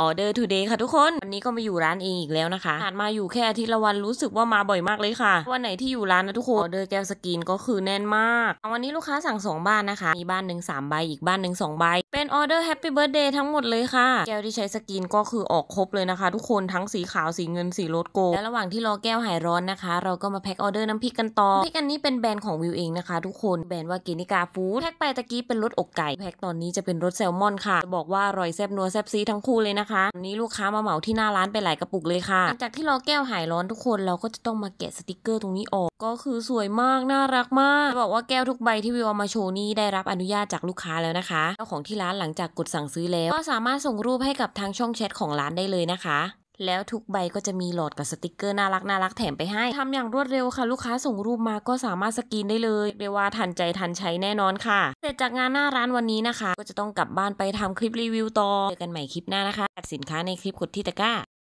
ออเดอร์ทูเดย์ค่ะทุกคน วันนี้ก็มาอยู่ร้านเองอีกแล้วนะคะผ่านมาอยู่แค่อาทิตย์ละวันรู้สึกว่ามาบ่อยมากเลยค่ะ วันไหนที่อยู่ร้านนะทุกคนออเดอร์แก้วสกินก็คือแน่นมากวันนี้ลูกค้าสั่ง 2 บ้านนะคะ มีบ้านหนึ่งสมใบ อีกบ้านหนึ่งสองใบ เป็นออเดอร์แฮปปี้เบิร์ดเดย์ทั้งหมดเลยค่ะ แก้วที่ใช้สกินก็คือออกครบเลยนะคะทุกคนทั้งสีขาวสีเงิน สีโรสโกและระหว่างที่รอแก้วหายร้อนนะคะ เราก็มาแพ็คออเดอร์น้ำพริกกันต่อพริกอันนี้เป็นแบรนด์ของวิวเองนะคะทุกคนแบรนด์ว่าเกนิกาฟู้ดแพ็คไปตะกี้เป็นรสอกไก่แพ็คตอนนี้จะเป็นรสแซลมอนค่ะบอกว่าอร่อยแซ่บนัวแซ่บซีทั้งคู่เลยนะคะนคะวันนี้ลูกค้ามาเหมาที่หน้าร้านไปหลายกระปุกเลยค่ะหลังจากที่เราแก้วหายร้อนทุกคนเราก็จะต้องมาแกะสติกเกอร์ ตรงนี้ออกก็คือสวยมากน่ารักมากบอกว่าแก้วทุกใบที่วิวเอามาโชว์นี่ได้รับอนุญาตจากลูกค้าแล้วนะคะเจ้าของที่ร้านหลังจากกดสั่งซื้อแล้วก็สามารถส่งรูปให้กับทางช่องแชทของร้านได้เลยนะคะแล้วทุกใบก็จะมีหลอดกับสติกเกอร์น่ารักน่ารักแถมไปให้ ทำอย่างรวดเร็วค่ะลูกค้าส่งรูปมาก็สามารถสกรีนได้เลยเรียกว่าทันใจทันใช้แน่นอนค่ะ เสร็จจากงานหน้าร้านวันนี้นะคะ ก็จะต้องกลับบ้านไปทำคลิปรีวิวต่อ เจอกันใหม่คลิปหน้านะคะสินค้าในคลิปกดที่ตะกร้า